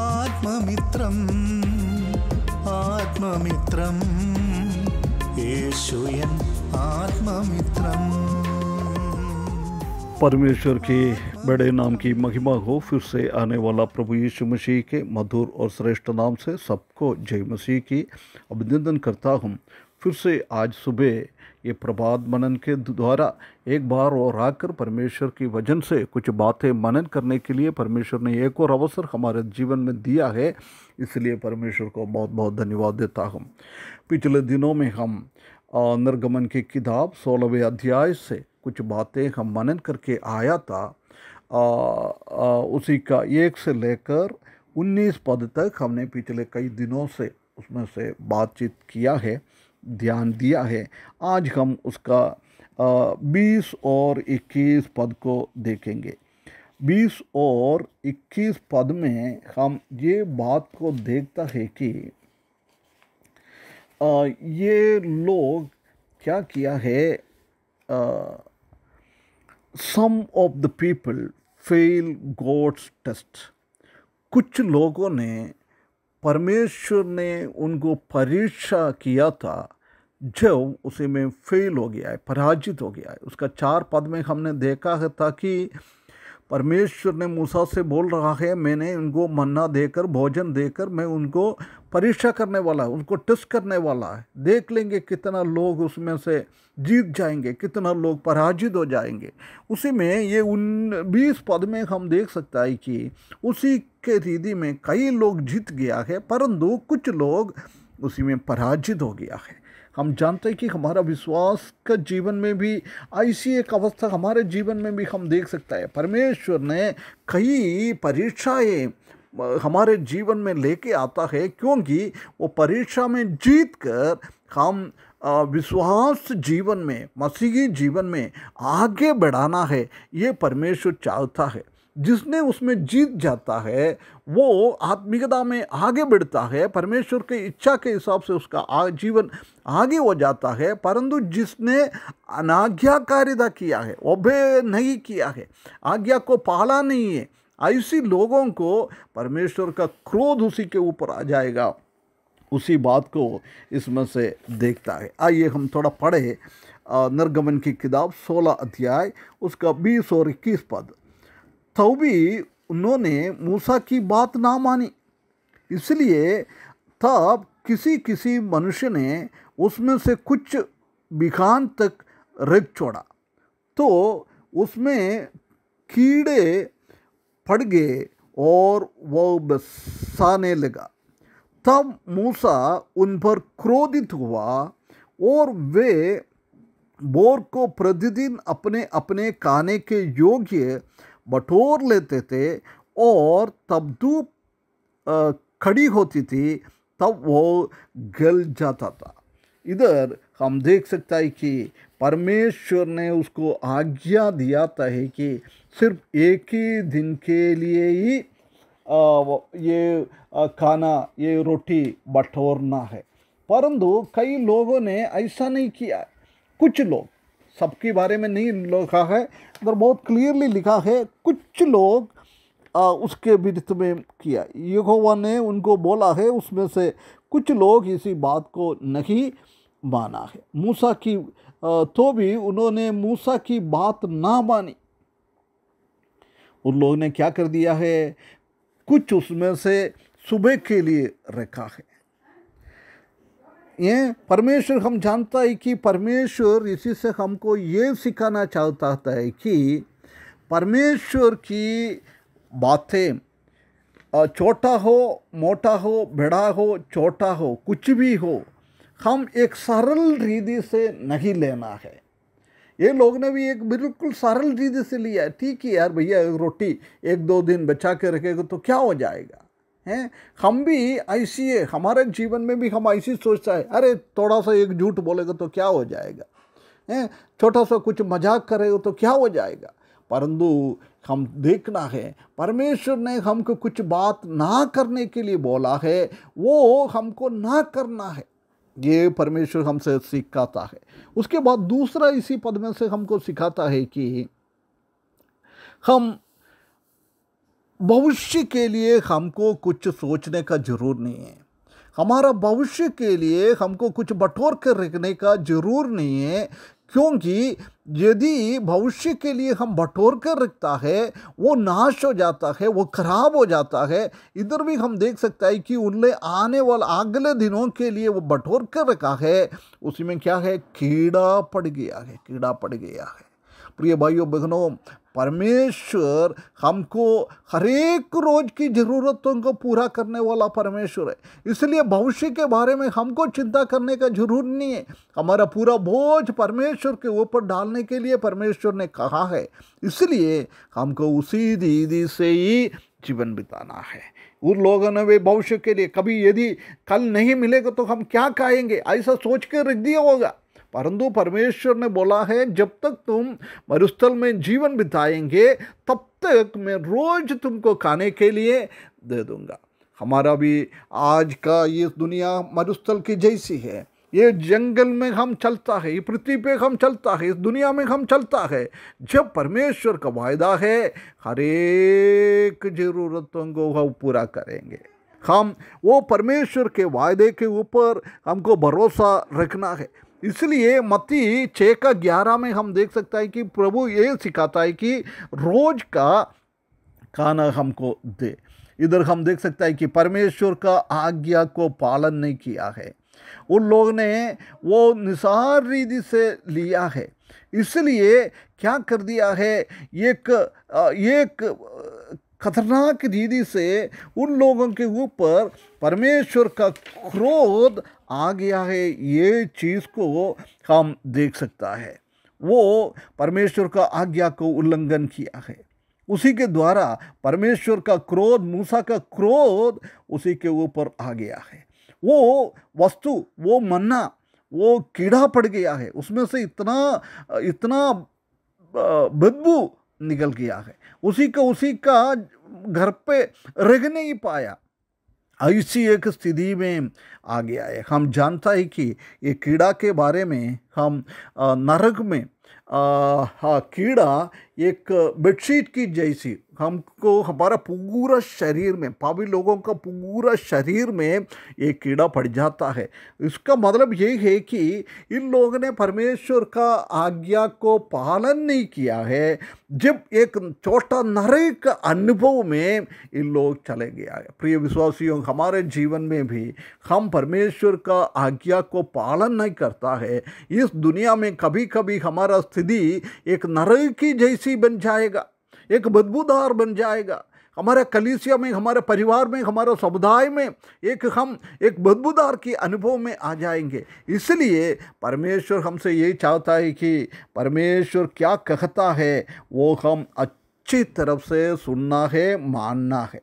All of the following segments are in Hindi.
आत्मित्रम आत्मित्रम യേശുയൻ परमेश्वर के बड़े नाम की महिमा हो फिर से आने वाला प्रभु यीशु मसीह के मधुर और श्रेष्ठ नाम से सबको जय मसीह की अभिनंदन करता हूँ फिर से आज सुबह ये प्रभात मनन के द्वारा एक बार और आकर परमेश्वर की वजन से कुछ बातें मनन करने के लिए परमेश्वर ने एक और अवसर हमारे जीवन में दिया है इसलिए परमेश्वर को बहुत बहुत धन्यवाद देता हूँ पिछले दिनों में हम निर्गमन की किताब सोलहवें अध्याय से कुछ बातें हम मनन करके आया था आ, आ, उसी का एक से लेकर उन्नीस पद तक हमने पिछले कई दिनों से उसमें से बातचीत किया है ध्यान दिया है आज हम उसका बीस और इक्कीस पद को देखेंगे बीस और इक्कीस पद में हम ये बात को देखता है कि आ, ये लोग क्या किया है some of the people fail God's test कुछ लोगों ने परमेश्वर ने उनको परीक्षा किया था जो उसी में फेल हो गया है पराजित हो गया है उसका चार पद में हमने देखा है ताकि परमेश्वर ने मूसा से बोल रहा है मैंने उनको मन्ना देकर भोजन देकर मैं उनको परीक्षा करने वाला है उनको टेस्ट करने वाला है देख लेंगे कितना लोग उसमें से जीत जाएंगे कितना लोग पराजित हो जाएंगे उसी में ये उन बीस पद में हम देख सकता है कि उसी के रीति में कई लोग जीत गया है परंतु कुछ लोग उसी में पराजित हो गया है हम जानते हैं कि हमारा विश्वास का जीवन में भी ऐसी एक अवस्था हमारे जीवन में भी हम देख सकता है परमेश्वर ने कई परीक्षाएं हमारे जीवन में लेके आता है क्योंकि वो परीक्षा में जीत कर हम विश्वास जीवन में मसीही जीवन में आगे बढ़ाना है ये परमेश्वर चाहता है जिसने उसमें जीत जाता है वो आत्मिकता में आगे बढ़ता है परमेश्वर के इच्छा के हिसाब से उसका आ, जीवन आगे हो जाता है परंतु जिसने अनाज्ञाकारिता किया है ओबे नहीं किया है आज्ञा को पाला नहीं है ऐसी लोगों को परमेश्वर का क्रोध उसी के ऊपर आ जाएगा उसी बात को इसमें से देखता है आइए हम थोड़ा पढ़े निर्गमन की किताब 16 अध्याय उसका 20 और 21 पद तो भी उन्होंने मूसा की बात ना मानी इसलिए तब किसी किसी मनुष्य ने उसमें से कुछ बिखान तक रख छोड़ा तो उसमें कीड़े पड़ गए और वह बसाने लगा तब मूसा उन पर क्रोधित हुआ और वे बोर को प्रतिदिन अपने अपने खाने के योग्य बटोर लेते थे और तब धूप खड़ी होती थी तब वो गल जाता था इधर हम देख सकता है कि परमेश्वर ने उसको आज्ञा दिया था है कि सिर्फ एक ही दिन के लिए ही ये खाना ये रोटी बटोरना है परंतु कई लोगों ने ऐसा नहीं किया कुछ लोग सबके बारे में नहीं लिखा है मगर बहुत क्लियरली लिखा है कुछ लोग आ, उसके विरुद्ध में किया यहोवा ने उनको बोला है उसमें से कुछ लोग इसी बात को नहीं माना है मूसा की तो भी उन्होंने मूसा की बात ना मानी उन लोगों ने क्या कर दिया है कुछ उसमें से सुबह के लिए रखा है ये परमेश्वर हम जानता है कि परमेश्वर इसी से हमको ये सिखाना चाहता है कि परमेश्वर की बातें छोटा हो मोटा हो बड़ा हो छोटा हो कुछ भी हो हम एक सरल रीति से नहीं लेना है ये लोग ने भी एक बिल्कुल सरल रीति से लिया ठीक है यार भैया रोटी एक दो दिन बचा के रखेगा तो क्या हो जाएगा हैं हम भी ऐसी है हमारे जीवन में भी हम ऐसी सोचता है अरे थोड़ा सा एक झूठ बोलेगा तो क्या हो जाएगा हैं छोटा सा कुछ मजाक करेगा तो क्या हो जाएगा परंतु हम देखना है परमेश्वर ने हमको कुछ बात ना करने के लिए बोला है वो हमको ना करना है ये परमेश्वर हमसे सिखाता है उसके बाद दूसरा इसी पद में से हमको सिखाता है कि हम भविष्य के लिए हमको कुछ सोचने का जरूर नहीं है हमारा भविष्य के लिए हमको कुछ बटोर कर रखने का जरूर नहीं है क्योंकि यदि भविष्य के लिए हम बटोर कर रखता है वो नाश हो जाता है वो खराब हो जाता है इधर भी हम देख सकता है कि उनने आने वाले अगले दिनों के लिए वो बटोर कर रखा है उसी में क्या है कीड़ा पड़ गया है कीड़ा पड़ गया है प्रिय भाइयों बहनों परमेश्वर हमको हरेक रोज की ज़रूरतों को पूरा करने वाला परमेश्वर है इसलिए भविष्य के बारे में हमको चिंता करने का जरूर नहीं है हमारा पूरा बोझ परमेश्वर के ऊपर डालने के लिए परमेश्वर ने कहा है इसलिए हमको उसी दीदी से ही जीवन बिताना है उन लोगों ने वे भविष्य के लिए कभी यदि कल नहीं मिलेगा तो हम क्या कहेंगे ऐसा सोच के रख दिया होगा परंतु परमेश्वर ने बोला है जब तक तुम मरुस्थल में जीवन बिताएंगे तब तक मैं रोज तुमको खाने के लिए दे दूंगा हमारा भी आज का ये दुनिया मरुस्थल की जैसी है ये जंगल में हम चलता है ये पृथ्वी पे हम चलता है इस दुनिया में हम चलता है जब परमेश्वर का वायदा है हर एक ज़रूरतों को हम पूरा करेंगे हम वो परमेश्वर के वायदे के ऊपर हमको भरोसा रखना है इसलिए मत्ती छः का ग्यारह में हम देख सकता है कि प्रभु ये सिखाता है कि रोज का खाना हमको दे इधर हम देख सकता है कि परमेश्वर का आज्ञा को पालन नहीं किया है उन लोग ने वो निसार रीति से लिया है इसलिए क्या कर दिया है एक एक खतरनाक रीति से उन लोगों के ऊपर परमेश्वर का क्रोध आ गया है ये चीज़ को हम देख सकता है वो परमेश्वर का आज्ञा को उल्लंघन किया है उसी के द्वारा परमेश्वर का क्रोध मूसा का क्रोध उसी के ऊपर आ गया है वो वस्तु वो मन्ना वो कीड़ा पड़ गया है उसमें से इतना इतना बदबू निकल गया है उसी का उसी का घर पे रह नहीं पाया ऐसी एक स्थिति में आ गया है हम जानता है कि ये कीड़ा के बारे में हम नरक में आ, हाँ, कीड़ा एक बेडशीट की जैसी हमको हमारा पूरा शरीर में पावी लोगों का पूरा शरीर में ये कीड़ा पड़ जाता है इसका मतलब यही है कि इन लोगों ने परमेश्वर का आज्ञा को पालन नहीं किया है जब एक छोटा नरक अनुभव में इन लोग चले गया है प्रिय विश्वासियों हमारे जीवन में भी हम परमेश्वर का आज्ञा को पालन नहीं करता है इस दुनिया में कभी कभी हमारा स्थिति एक नरक की जैसी बन जाएगा एक बदबूदार बन जाएगा हमारे कलीसिया में हमारे परिवार में हमारे समुदाय में एक हम एक बदबूदार के अनुभव में आ जाएंगे इसलिए परमेश्वर हमसे यही चाहता है कि परमेश्वर क्या कहता है वो हम अच्छी तरफ से सुनना है मानना है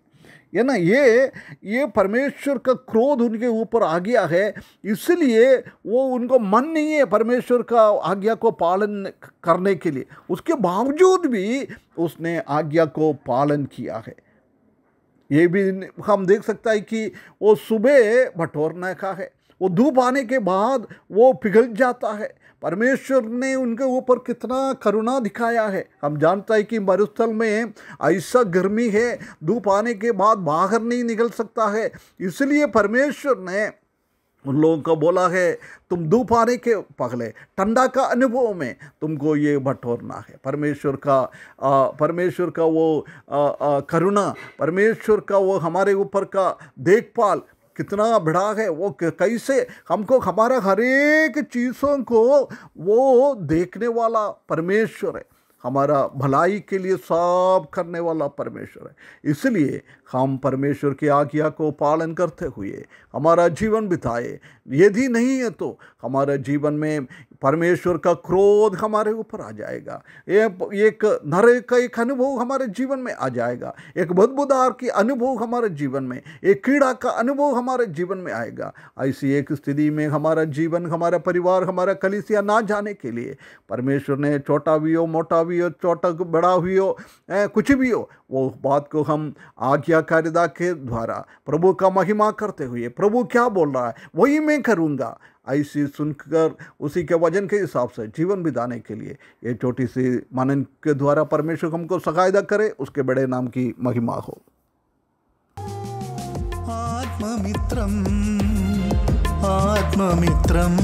ना ये ये परमेश्वर का क्रोध उनके ऊपर आ गया है इसलिए वो उनको मन नहीं है परमेश्वर का आज्ञा को पालन करने के लिए उसके बावजूद भी उसने आज्ञा को पालन किया है ये भी हम देख सकता है कि वो सुबह बटोरने का है वो धूप आने के बाद वो पिघल जाता है परमेश्वर ने उनके ऊपर कितना करुणा दिखाया है हम जानते हैं कि मरुस्थल में ऐसा गर्मी है धूप आने के बाद बाहर नहीं निकल सकता है इसलिए परमेश्वर ने उन लोगों को बोला है तुम धूप आने के पगले ठंडा का अनुभव में तुमको ये बटोरना है परमेश्वर का परमेश्वर का वो करुणा परमेश्वर का वो हमारे ऊपर का देखभाल कितना भिड़ाक है वो कैसे हमको हमारा हर एक चीज़ों को वो देखने वाला परमेश्वर है हमारा भलाई के लिए सब करने वाला परमेश्वर है इसलिए हम परमेश्वर की आज्ञा को पालन करते हुए हमारा जीवन बिताए यदि नहीं है तो हमारा जीवन में परमेश्वर का क्रोध हमारे ऊपर आ जाएगा एक नरक का एक अनुभव हमारे जीवन में आ जाएगा एक बदबूदार की अनुभव हमारे जीवन में एक कीड़ा का अनुभव हमारे जीवन में आएगा ऐसी एक स्थिति में हमारा जीवन हमारा परिवार हमारा कलिसिया ना जाने के लिए परमेश्वर ने छोटा भी हो मोटा भी भी हो छोटा बड़ा भी हो कुछ भी हो वो बात को हम आज्ञाकारिता के द्वारा प्रभु का महिमा करते हुए प्रभु क्या बोल रहा है वही मैं करूँगा ऐसी सुनकर उसी के वजन के हिसाब से जीवन बिताने के लिए ये छोटी सी मनन के द्वारा परमेश्वर हमको सहायता करे उसके बड़े नाम की महिमा हो आत्ममित्रम आत्ममित्रम